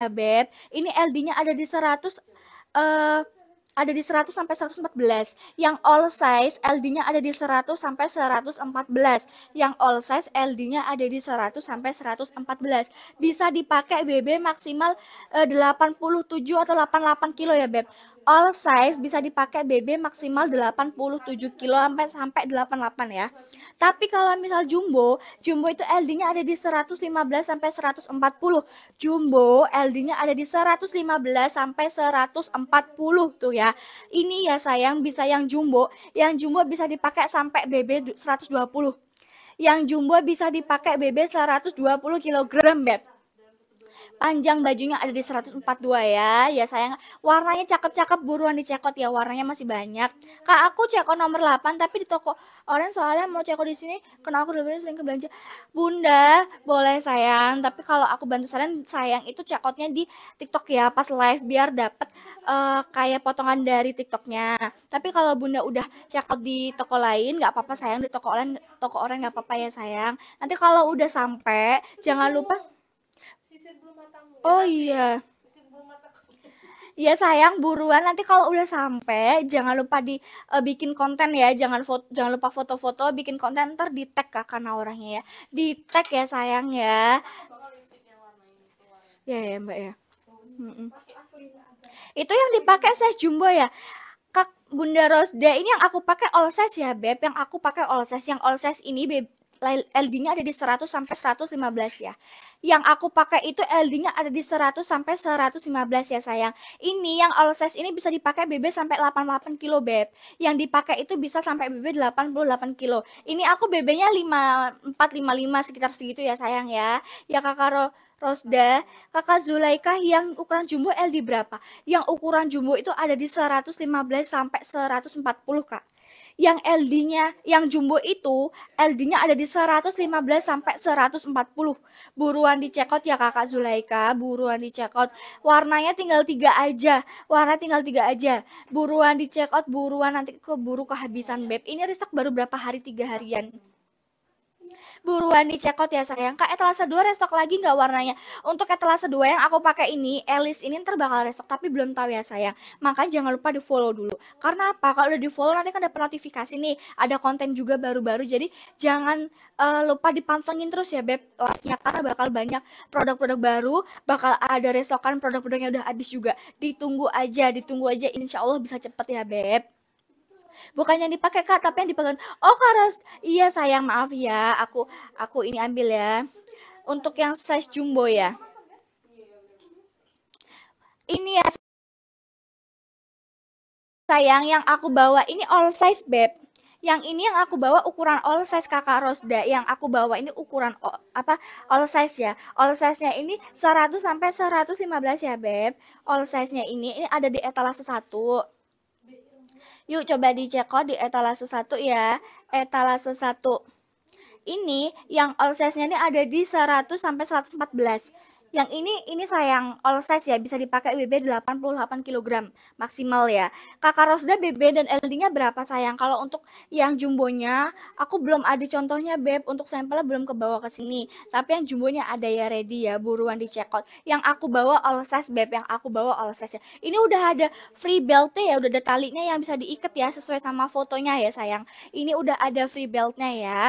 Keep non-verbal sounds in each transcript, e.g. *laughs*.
ya, Beb. Ini LD-nya ada di 100 uh, eh, ada di 100 sampai 114. Yang all size LD-nya ada di 100 sampai 114. Yang all size LD-nya ada di 100 sampai 114. Bisa dipakai BB maksimal eh, uh, 87 atau 88 kilo ya, Beb all size bisa dipakai BB maksimal 87 kilo sampai sampai 88 ya. Tapi kalau misal jumbo, jumbo itu LD-nya ada di 115 sampai 140. Jumbo LD-nya ada di 115 sampai 140 tuh ya. Ini ya sayang bisa yang jumbo, yang jumbo bisa dipakai sampai BB 120. Yang jumbo bisa dipakai BB 120 kg, Beb. Panjang bajunya ada di 142 ya. Ya sayang, warnanya cakep-cakep buruan dicekot ya. Warnanya masih banyak. Kak, aku cekot nomor 8 tapi di toko orang soalnya mau cekot di sini karena aku dulu sering ke belanja. Bunda, boleh sayang, tapi kalau aku bantu saran sayang itu cekotnya di TikTok ya pas live biar dapat uh, eh, kayak potongan dari TikToknya. Tapi kalau Bunda udah cekot di toko lain nggak apa-apa sayang di toko orang toko orang nggak apa-apa ya sayang. Nanti kalau udah sampai jangan lupa Oh iya. Ya sayang buruan nanti kalau udah sampai jangan lupa di uh, bikin konten ya, jangan foto, jangan lupa foto-foto bikin konten ntar di tag kakak orangnya ya. Di tag ya sayang ya. Ya ya Mbak ya. Mm Itu yang dipakai size jumbo ya. Kak Bunda Rosda ini yang aku pakai all size ya beb, yang aku pakai all size, yang all size ini beb LD-nya ada di 100 sampai 115 ya. Yang aku pakai itu LD-nya ada di 100 sampai 115 ya sayang. Ini yang all size ini bisa dipakai BB sampai 88 kilo beb. Yang dipakai itu bisa sampai BB 88 kilo. Ini aku BB-nya 5455 sekitar segitu ya sayang ya. Ya Kakak Ro Rosda, Kakak Zulaika yang ukuran jumbo LD berapa? Yang ukuran jumbo itu ada di 115 sampai 140 Kak yang LD-nya, yang jumbo itu LD-nya ada di 115 sampai 140. Buruan di checkout ya Kakak Zulaika, buruan di checkout. Warnanya tinggal tiga aja, warna tinggal tiga aja. Buruan di checkout, buruan nanti keburu kehabisan beb. Ini restock baru berapa hari? Tiga harian buruan di check out ya sayang. Kak, etalase 2 restock lagi nggak warnanya? Untuk etalase 2 yang aku pakai ini, Alice ini ntar bakal restock tapi belum tahu ya sayang. Maka jangan lupa di follow dulu. Karena apa? Kalau udah di follow nanti kan dapat notifikasi nih, ada konten juga baru-baru. Jadi jangan uh, lupa dipantengin terus ya beb live-nya karena bakal banyak produk-produk baru, bakal ada restokan produk-produk yang udah habis juga. Ditunggu aja, ditunggu aja. Insya Allah bisa cepet ya beb. Bukannya yang dipakai kak tapi yang dipegang oh kak Ros iya sayang maaf ya aku aku ini ambil ya untuk yang size jumbo ya ini ya sayang yang aku bawa ini all size beb yang ini yang aku bawa ukuran all size kakak Rosda yang aku bawa ini ukuran all, apa all size ya all size nya ini 100 sampai 115 ya beb all size nya ini ini ada di etalase 1 Yuk coba dicek di etalase 1 ya. Etalase 1 ini yang all size-nya ini ada di 100 sampai 114. Yang ini ini sayang all size ya bisa dipakai BB 88 kg maksimal ya. Kakak Rosda BB dan LD-nya berapa sayang? Kalau untuk yang jumbonya aku belum ada contohnya Beb untuk sampelnya belum kebawa ke sini. Tapi yang jumbonya ada ya ready ya buruan di out. Yang aku bawa all size Beb yang aku bawa all size ya. Ini udah ada free belt ya udah ada talinya yang bisa diikat ya sesuai sama fotonya ya sayang. Ini udah ada free beltnya ya.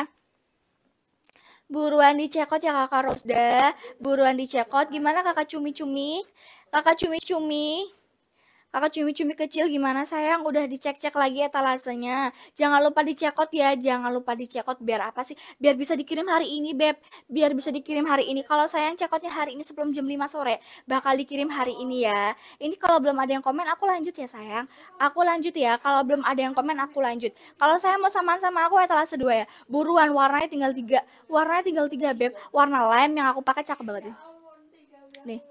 Buruan dicekot ya kakak Rosda. Buruan dicekot. Gimana kakak cumi-cumi? Kakak cumi-cumi. Kakak cumi-cumi kecil gimana sayang? Udah dicek-cek lagi etalasenya. Jangan lupa dicekot ya, jangan lupa dicekot biar apa sih? Biar bisa dikirim hari ini, Beb. Biar bisa dikirim hari ini. Kalau sayang cekotnya hari ini sebelum jam 5 sore, bakal dikirim hari ini ya. Ini kalau belum ada yang komen, aku lanjut ya sayang. Aku lanjut ya. Kalau belum ada yang komen, aku lanjut. Kalau saya mau samaan sama aku etalase 2 ya. Buruan, warnanya tinggal tiga. Warnanya tinggal tiga, Beb. Warna lime yang aku pakai cakep banget ya. Nih,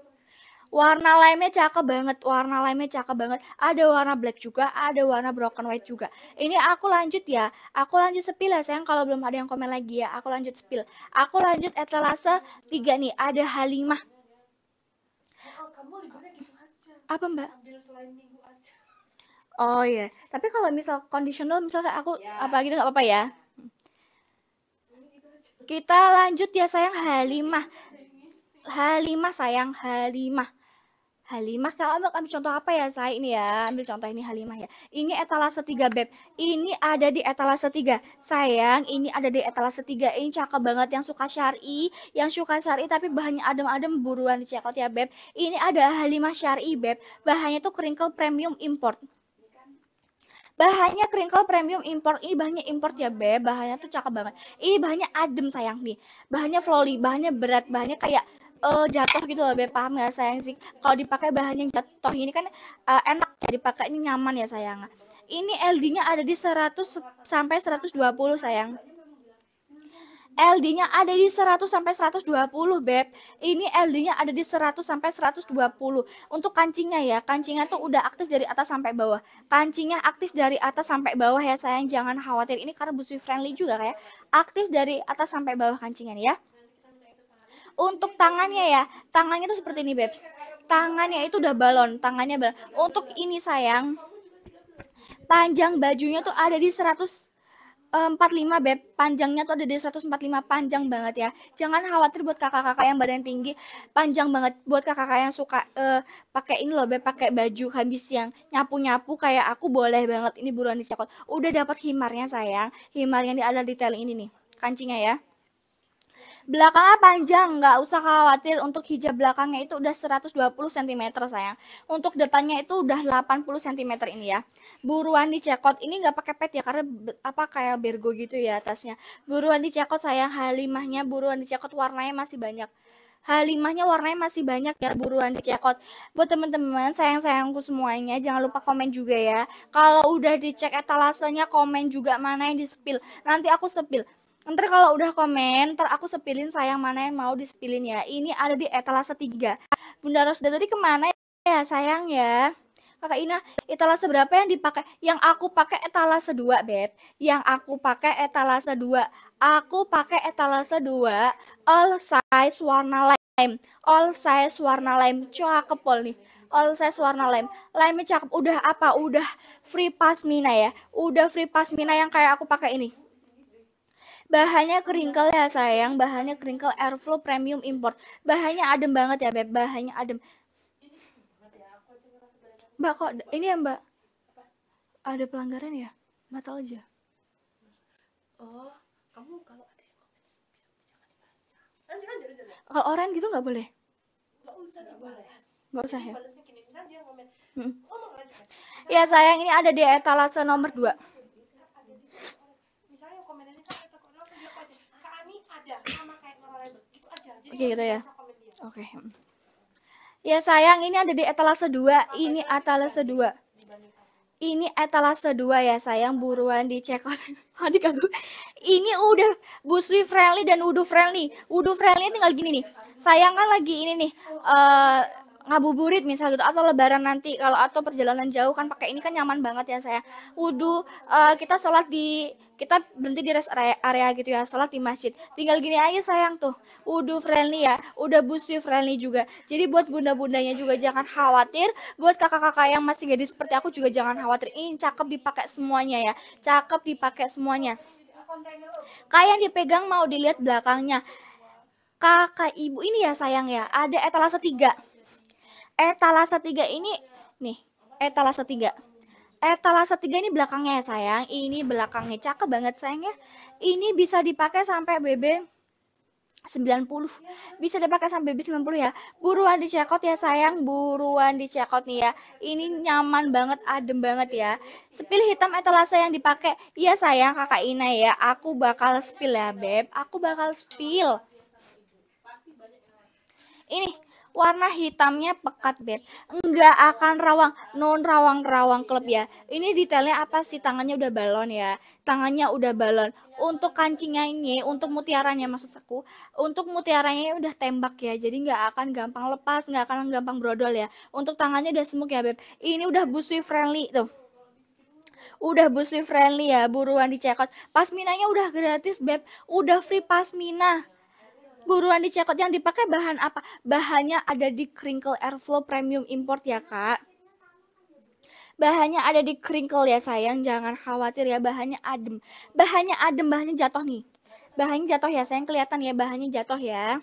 warna lemnya cakep banget, warna lemnya cakep banget. Ada warna black juga, ada warna broken white juga. Ini aku lanjut ya, aku lanjut spill ya sayang kalau belum ada yang komen lagi ya, aku lanjut spill. Aku lanjut etalase 3 nih, ada Halimah. Oh, gitu apa mbak? Oh iya, tapi kalau misal conditional misalnya aku yeah. apa gitu nggak apa-apa ya. Kita lanjut ya sayang Halimah. Halimah sayang Halimah. Halimah, kalau ambil, ambil contoh apa ya saya ini ya, ambil contoh ini Halimah ya. Ini etalase 3 Beb, ini ada di etalase 3. Sayang, ini ada di etalase 3, ini cakep banget yang suka syari, yang suka syari tapi bahannya adem-adem buruan dicekot ya Beb. Ini ada Halimah syari Beb, bahannya tuh crinkle premium import. Bahannya crinkle premium import, ini bahannya import ya Beb, bahannya tuh cakep banget. Ini bahannya adem sayang nih, bahannya flowly, bahannya berat, bahannya kayak uh, jatuh gitu loh Beb paham nggak sayang sih kalau dipakai bahan yang jatuh ini kan uh, enak ya dipakai ini nyaman ya sayang ini LD-nya ada di 100 sampai 120 sayang LD-nya ada di 100 sampai 120, Beb. Ini LD-nya ada di 100 sampai 120. Untuk kancingnya ya, kancingnya tuh udah aktif dari atas sampai bawah. Kancingnya aktif dari atas sampai bawah ya, sayang. Jangan khawatir. Ini karena busui friendly juga kayak aktif dari atas sampai bawah kancingnya nih ya. Untuk tangannya ya, tangannya tuh seperti ini, Beb. Tangannya itu udah balon, tangannya balon. Untuk ini sayang, panjang bajunya tuh ada di 100 45 eh, beb panjangnya tuh ada di 145 panjang banget ya jangan khawatir buat kakak-kakak yang badan tinggi panjang banget buat kakak-kakak yang suka uh, pakai ini loh beb pakai baju habis yang nyapu-nyapu kayak aku boleh banget ini buruan dicakot udah dapat himarnya sayang himarnya ini ada detail ini nih kancingnya ya Belakangnya panjang, nggak usah khawatir untuk hijab belakangnya itu udah 120 cm sayang. Untuk depannya itu udah 80 cm ini ya. Buruan dicekot, ini nggak pakai pet ya karena apa kayak bergo gitu ya atasnya. Buruan dicekot sayang, halimahnya buruan dicekot warnanya masih banyak. Halimahnya warnanya masih banyak ya buruan dicekot. Buat teman-teman sayang-sayangku semuanya jangan lupa komen juga ya. Kalau udah dicek etalasenya komen juga mana yang disepil. Nanti aku sepil. Nanti kalau udah komen, ntar aku sepilin sayang mana yang mau disepilin ya. Ini ada di etalase 3. Bunda Rosda tadi kemana ya sayang ya? Kakak Ina, etalase berapa yang dipakai? Yang aku pakai etalase 2, Beb. Yang aku pakai etalase 2. Aku pakai etalase 2, all size warna lime. All size warna lime. Cakep pol nih all size warna lem. Lemnya cakep. Udah apa? Udah free pasmina ya. Udah free pasmina yang kayak aku pakai ini. Bahannya keringkel iya. ya sayang, bahannya keringkel Airflow Premium Import. Bahannya adem banget ya Beb, bahannya adem. Ya, Mbak kok ini ya Mbak? Ada pelanggaran ya? Batal aja. Oh, kamu kalau Kalau orang gitu nggak boleh. Nggak usah dibalas. Nggak usah ya. Hmm. Ya sayang ini ada di etalase nomor 2. Oke okay, gitu ya. Oke. Okay. Ya sayang, ini ada di etalase 2. Ini etalase 2. Ini etalase 2 ya sayang, buruan dicek. *laughs* Adik diganggu. Ini udah busui friendly dan Wudu friendly. Wudu friendly tinggal gini nih. Sayang kan lagi ini nih. Uh, ngabuburit misal gitu atau lebaran nanti kalau atau perjalanan jauh kan pakai ini kan nyaman banget ya saya wudhu uh, eh, kita sholat di kita berhenti di rest area, area gitu ya sholat di masjid tinggal gini aja sayang tuh wudhu friendly ya udah busi friendly juga jadi buat bunda-bundanya juga jangan khawatir buat kakak-kakak yang masih gadis seperti aku juga jangan khawatir ini cakep dipakai semuanya ya cakep dipakai semuanya kayak yang dipegang mau dilihat belakangnya kakak ibu ini ya sayang ya ada etalase tiga etalase tiga ini nih, etalase 3. Etalase tiga ini belakangnya ya sayang, ini belakangnya cakep banget sayang ya. Ini bisa dipakai sampai BB 90 bisa dipakai sampai BB 90 ya buruan di checkout ya sayang buruan di checkout nih ya ini nyaman banget adem banget ya sepil hitam etalase yang dipakai iya sayang kakak Ina ya aku bakal spill ya beb aku bakal spill ini warna hitamnya pekat beb enggak akan rawang non rawang rawang klub ya ini detailnya apa sih tangannya udah balon ya tangannya udah balon untuk kancingnya ini untuk mutiaranya maksud aku untuk mutiaranya udah tembak ya jadi nggak akan gampang lepas nggak akan gampang brodol ya untuk tangannya udah semuk ya beb ini udah busui friendly tuh udah busui friendly ya buruan dicekot pasminanya udah gratis beb udah free pasmina buruan dicekot yang dipakai bahan apa? Bahannya ada di Crinkle Airflow Premium Import ya, Kak. Bahannya ada di Crinkle ya, sayang. Jangan khawatir ya, bahannya adem. Bahannya adem, bahannya jatuh nih. Bahannya jatuh ya, sayang. Kelihatan ya, bahannya jatuh ya.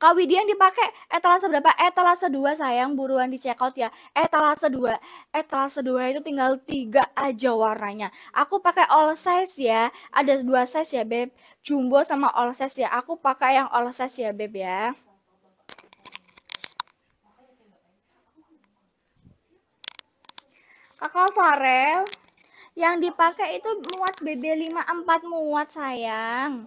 Kak widian dipakai etalase eh, berapa? Etalase eh, 2 sayang, buruan di check out ya. Etalase eh, 2. Etalase 2 itu tinggal tiga aja warnanya. Aku pakai all size ya. Ada dua size ya, Beb. Jumbo sama all size ya. Aku pakai yang all size ya, Beb ya. Kakak Farel, yang dipakai itu muat BB54 muat sayang.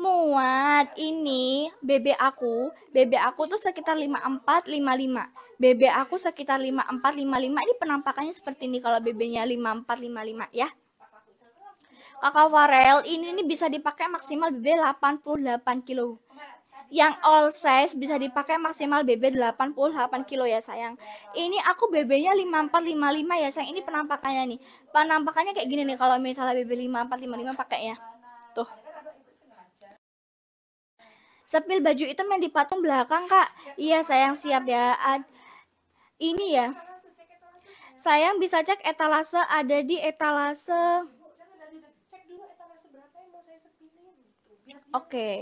Muat ini BB aku, BB aku tuh sekitar lima lima BB aku sekitar lima lima Ini penampakannya seperti ini kalau BB-nya lima lima ya. Kakak Farel, ini ini bisa dipakai maksimal BB 88 kilo. Yang all size bisa dipakai maksimal BB 88 kilo ya sayang. Ini aku BB-nya lima lima ya sayang. Ini penampakannya nih. Penampakannya kayak gini nih kalau misalnya BB lima pakai pakainya. Tuh. Sepil baju hitam yang dipatung belakang, Kak. Iya, sayang siap ya. Ad ini ya. Sayang bisa cek etalase ada di etalase. Oke. Okay.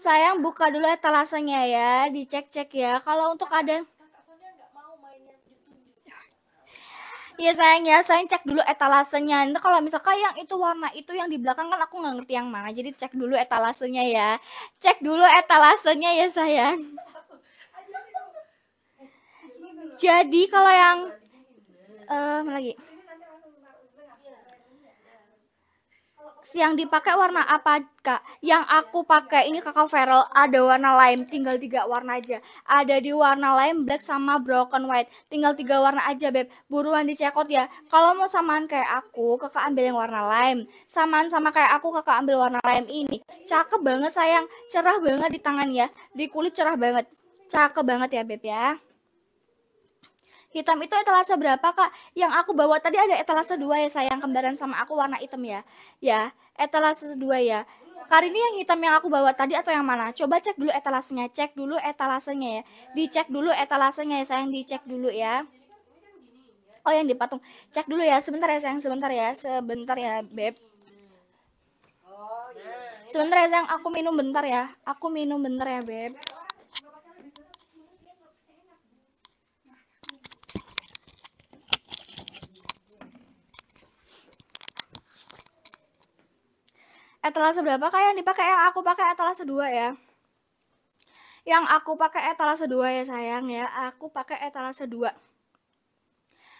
Sayang buka dulu etalasenya ya, dicek-cek ya. Kalau untuk ada Iya sayang ya, sayang cek dulu etalasenya. Itu kalau misalkan yang itu warna itu yang di belakang kan aku nggak ngerti yang mana. Jadi cek dulu etalasenya ya. Cek dulu etalasenya ya sayang. Jadi kalau yang eh uh, lagi? yang dipakai warna apa kak? Yang aku pakai ini kakak Feral ada warna lime, tinggal tiga warna aja. Ada di warna lime, black sama broken white, tinggal tiga warna aja beb. Buruan dicekot ya. Kalau mau samaan kayak aku, kakak ambil yang warna lime. Samaan sama kayak aku, kakak ambil warna lime ini. Cakep banget sayang, cerah banget di tangan ya, di kulit cerah banget. Cakep banget ya beb ya hitam itu etalase berapa kak? Yang aku bawa tadi ada etalase dua ya sayang kembaran sama aku warna hitam ya. Ya etalase dua ya. kali ini yang hitam yang aku bawa tadi atau yang mana? Coba cek dulu etalasenya, cek dulu etalasenya ya. Dicek dulu etalasenya ya sayang, dicek dulu ya. Oh yang dipatung, cek dulu ya sebentar ya sayang, sebentar ya, sebentar ya beb. Sebentar ya sayang, aku minum bentar ya, aku minum bentar ya beb. etalase berapa kah yang dipakai yang aku pakai etalase 2 ya yang aku pakai etalase 2 ya sayang ya aku pakai etalase 2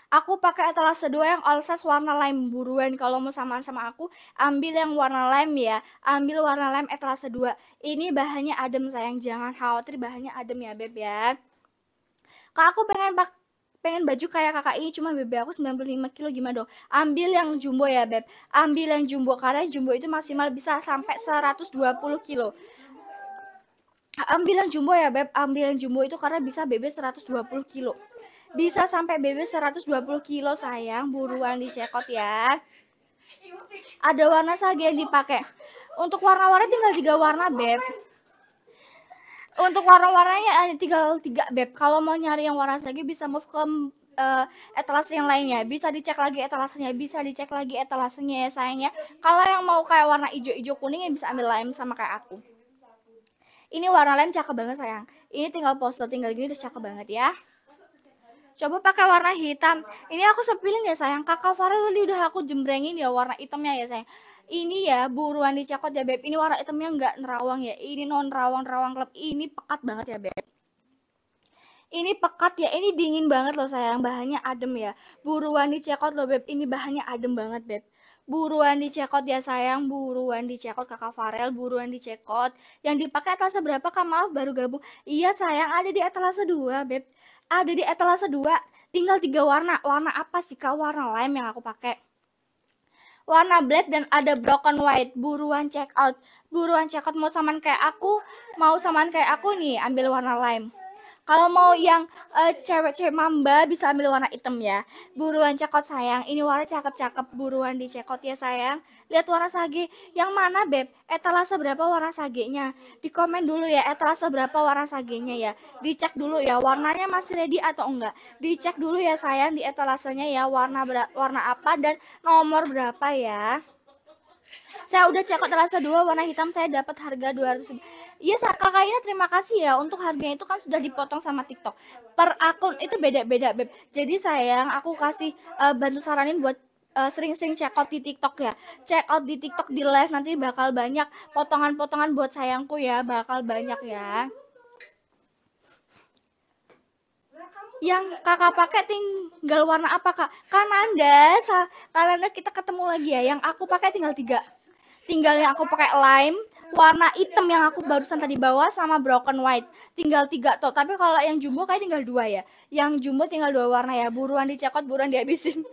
aku pakai etalase 2 yang all size warna lime buruan kalau mau samaan sama aku ambil yang warna lime ya ambil warna lime etalase 2 ini bahannya adem sayang jangan khawatir bahannya adem ya beb ya Kak aku pengen pak pengen baju kayak kakak ini cuma bebe aku 95 kilo gimana dong ambil yang jumbo ya beb ambil yang jumbo karena jumbo itu maksimal bisa sampai 120 kilo ambil yang jumbo ya beb ambil yang jumbo itu karena bisa bebe 120 kilo bisa sampai bebe 120 kilo sayang buruan dicekot ya ada warna saja yang dipakai untuk warna-warna tinggal tiga warna beb untuk warna-warnanya ada eh, tinggal tiga beb. Kalau mau nyari yang warna lagi bisa move ke uh, etalase yang lainnya. Bisa dicek lagi etalasenya, bisa dicek lagi etalasenya ya sayangnya. Kalau yang mau kayak warna hijau-hijau kuning ya bisa ambil lem sama kayak aku. Ini warna lem cakep banget sayang. Ini tinggal poster tinggal gini udah cakep banget ya coba pakai warna hitam ini aku sepilin ya sayang kakak Farel tadi udah aku jembrengin ya warna hitamnya ya sayang ini ya buruan dicakot ya beb ini warna hitamnya nggak nerawang ya ini non rawang rawang klub ini pekat banget ya beb ini pekat ya ini dingin banget loh sayang bahannya adem ya buruan dicekot loh beb ini bahannya adem banget beb buruan dicekot ya sayang buruan dicekot kakak Farel buruan dicekot yang dipakai atas berapa kak maaf baru gabung iya sayang ada di atas dua beb ada di etalase 2 tinggal tiga warna warna apa sih kak warna lime yang aku pakai warna black dan ada broken white buruan check out buruan check out mau saman kayak aku mau saman kayak aku nih ambil warna lime kalau mau yang uh, cewek-cewek mamba bisa ambil warna hitam ya. Buruan cekot sayang. Ini warna cakep-cakep. Buruan di cekot ya sayang. Lihat warna sage. Yang mana beb? Etalase berapa warna sagenya? Di komen dulu ya etalase berapa warna sagenya ya. Dicek dulu ya warnanya masih ready atau enggak. Dicek dulu ya sayang di etalasenya ya warna warna apa dan nomor berapa ya. Saya udah cekot rasa dua warna hitam saya dapat harga 200. Iya, yes, kakaknya terima kasih ya untuk harganya itu kan sudah dipotong sama TikTok. Per akun itu beda-beda, Beb. Jadi sayang, aku kasih uh, bantu saranin buat eh, sering-sering uh, check out di TikTok ya. Check out di TikTok di live nanti bakal banyak potongan-potongan buat sayangku ya, bakal banyak ya. yang kakak pakai tinggal warna apa kak? Karena anda, karena kita ketemu lagi ya. Yang aku pakai tinggal tiga. Tinggal yang aku pakai lime, warna hitam yang aku barusan tadi bawa sama broken white. Tinggal tiga toh. Tapi kalau yang jumbo kayak tinggal dua ya. Yang jumbo tinggal dua warna ya. Buruan dicekot, buruan dihabisin.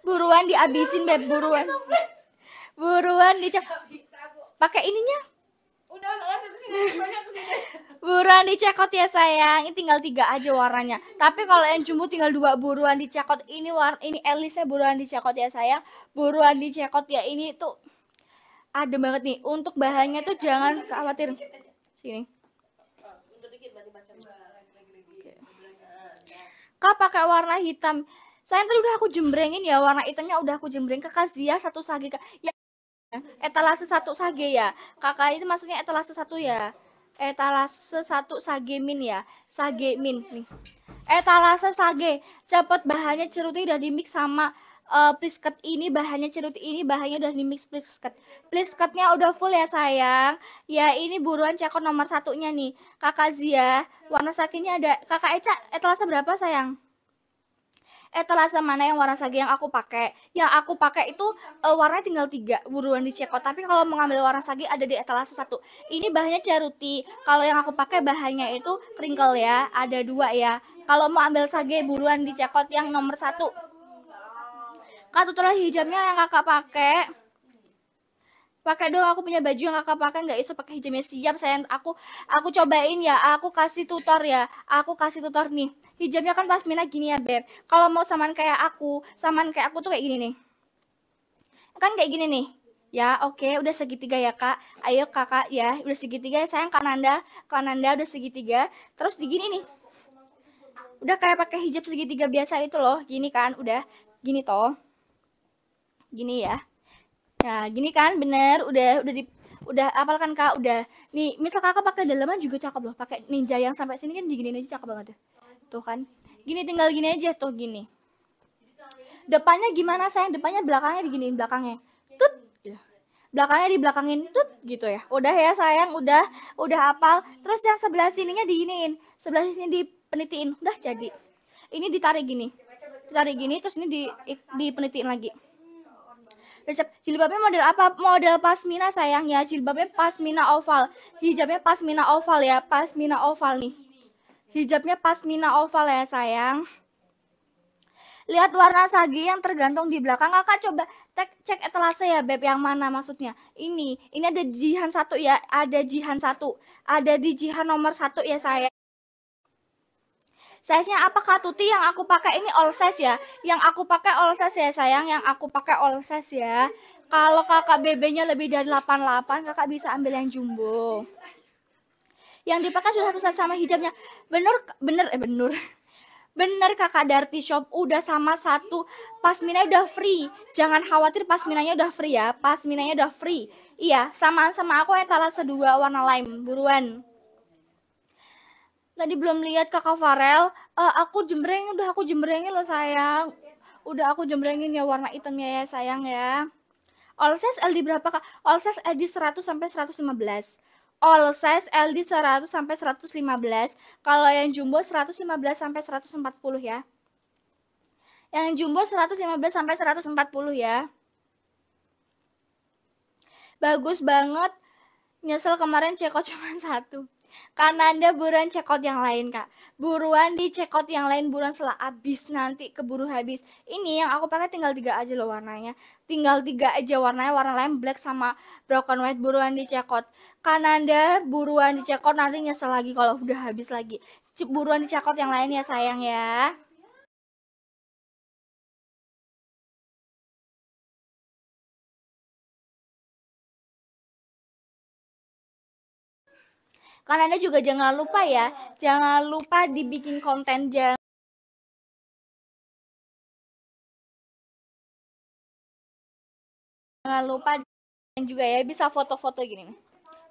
buruan dihabisin beb, buruan. Buruan dicekot. Pakai ininya buruan dicekot ya sayang. Ini tinggal tiga aja warnanya. Tapi kalau yang jumbo tinggal dua buruan dicekot. Ini war ini Elisnya buruan dicekot ya sayang. Buruan dicekot ya ini tuh adem banget nih. Untuk bahannya tuh jangan khawatir. Sini. Kak pakai warna hitam. sayang tadi udah aku jembrengin ya warna hitamnya udah aku jembreng. Kakak Zia satu sage. Kak. Ya, etalase satu sage ya. Kakak itu maksudnya etalase satu ya etalase eh, satu sagemin ya sagemin nih etalase eh, sage cepet bahannya ceruti udah dimix sama uh, prisket ini bahannya ceruti ini bahannya udah di mix prisket prisketnya udah full ya sayang ya ini buruan cekon nomor satunya nih kakak Zia warna sakinya ada kakak Eca etalase berapa sayang etalase eh, mana yang warna sage yang aku pakai. Yang aku pakai itu uh, warnanya tinggal tiga, buruan dicekot. Tapi kalau mengambil warna sage ada di etalase satu. Ini bahannya ceruti. Kalau yang aku pakai bahannya itu crinkle ya, ada dua ya. Kalau mau ambil sage buruan dicekot yang nomor satu. kak tutorial hijabnya yang kakak pakai pakai dong aku punya baju yang kakak pakai nggak iso pakai hijabnya siap sayang aku aku cobain ya aku kasih tutor ya aku kasih tutor nih hijabnya kan pas mina gini ya beb kalau mau saman kayak aku saman kayak aku tuh kayak gini nih kan kayak gini nih ya oke okay, udah segitiga ya kak ayo kakak ya udah segitiga ya sayang kananda anda udah segitiga terus di gini nih udah kayak pakai hijab segitiga biasa itu loh gini kan udah gini toh gini ya Ya, gini kan bener udah udah di udah apal kan Kak, udah nih misal Kakak pakai dalaman juga cakep loh, pakai ninja yang sampai sini kan diginiin aja cakep banget tuh. Tuh kan. Gini tinggal gini aja tuh gini. Depannya gimana sayang? Depannya belakangnya diginiin belakangnya. Tut. Ya. Belakangnya belakangin tut gitu ya. Udah ya sayang, udah udah apal. Terus yang sebelah sininya diginiin. Sebelah sini dipenitiin. Udah jadi. Ini ditarik gini. Ditarik gini terus ini di dipenitiin lagi resep jilbabnya model apa? Model pasmina sayang ya. Jilbabnya pasmina oval. Hijabnya pasmina oval ya. Pasmina oval nih. Hijabnya pasmina oval ya sayang. Lihat warna sagi yang tergantung di belakang. Kakak coba tek, cek etalase ya Beb yang mana maksudnya. Ini, ini ada jihan satu ya. Ada jihan satu. Ada di jihan nomor satu ya sayang size-nya apakah tuti yang aku pakai ini all size ya yang aku pakai all size ya sayang yang aku pakai all size ya kalau kakak BB-nya lebih dari 88 kakak bisa ambil yang jumbo yang dipakai sudah satu sama hijabnya bener bener eh bener *laughs* Bener kakak Darty Shop udah sama satu Pas pasminanya udah free Jangan khawatir pas minanya udah free ya Pas minanya udah free Iya sama sama aku etalase dua warna lime buruan tadi belum lihat kakak Farel uh, aku jembreng udah aku jembrengin loh sayang udah aku jembrengin ya warna hitamnya ya sayang ya all size LD berapa kak all size LD 100 sampai 115 all size LD 100 sampai 115 kalau yang jumbo 115 sampai 140 ya yang jumbo 115 sampai 140 ya bagus banget nyesel kemarin ceko *laughs* cuma satu karena Anda buruan cekot yang lain, Kak. Buruan di cekot yang lain, buruan setelah habis nanti keburu habis. Ini yang aku pakai tinggal tiga aja loh warnanya. Tinggal tiga aja warnanya, warna lain black sama broken white buruan di cekot. Karena Anda buruan di cekot nanti nyesel lagi kalau udah habis lagi. Buruan di cekot yang lain ya sayang ya. Karena Anda juga jangan lupa ya, jangan lupa dibikin konten jangan jangan lupa juga ya bisa foto-foto gini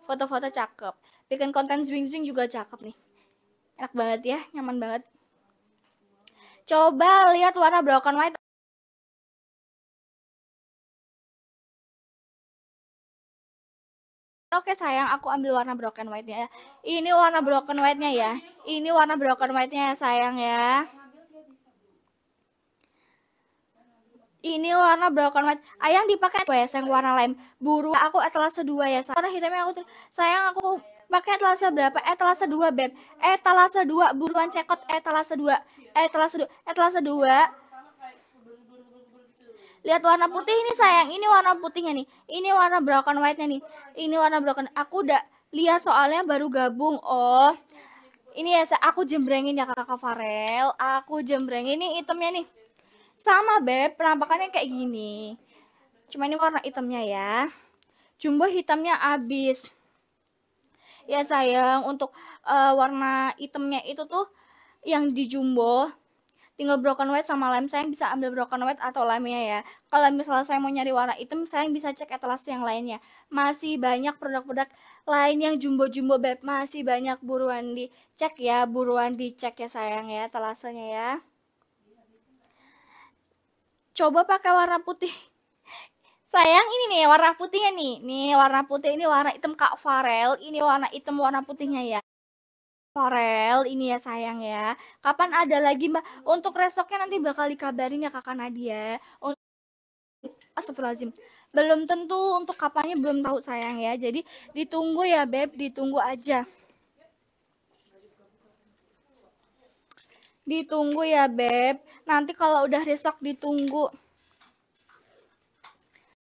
foto-foto cakep bikin konten swing-swing juga cakep nih enak banget ya nyaman banget coba lihat warna broken white oke okay, sayang aku ambil warna broken white-nya ya. Ini warna broken white-nya ya. Ini warna broken white-nya ya sayang ya. Ini warna broken white. Ayang dipakai apa ya sayang warna lain. Buru aku etalase 2 ya sayang. Warna hitamnya aku sayang aku pakai etalase berapa? Etalase 2 Beb. Etalase 2 buruan cekot etalase 2. Etalase 2. Etalase 2 lihat warna putih ini sayang ini warna putihnya nih ini warna broken white nya nih ini warna broken aku udah lihat soalnya baru gabung oh ini ya aku jembrengin ya kakak Farel aku jembrengin ini itemnya nih sama beb penampakannya kayak gini cuma ini warna itemnya ya jumbo hitamnya habis ya sayang untuk uh, warna itemnya itu tuh yang di jumbo tinggal broken white sama lem saya bisa ambil broken white atau lemnya ya kalau misalnya saya mau nyari warna hitam saya bisa cek etalase yang lainnya masih banyak produk-produk lain yang jumbo-jumbo beb masih banyak buruan dicek ya buruan dicek ya sayang ya etalasenya ya coba pakai warna putih *laughs* sayang ini nih warna putihnya nih nih warna putih ini warna hitam kak Farel ini warna hitam warna putihnya ya Farel ini ya sayang ya. Kapan ada lagi Mbak? Untuk restoknya nanti bakal dikabarin ya Kakak Nadia. Astagfirullahaladzim. Belum tentu untuk kapannya belum tahu sayang ya. Jadi ditunggu ya Beb, ditunggu aja. Ditunggu ya Beb. Nanti kalau udah restock ditunggu.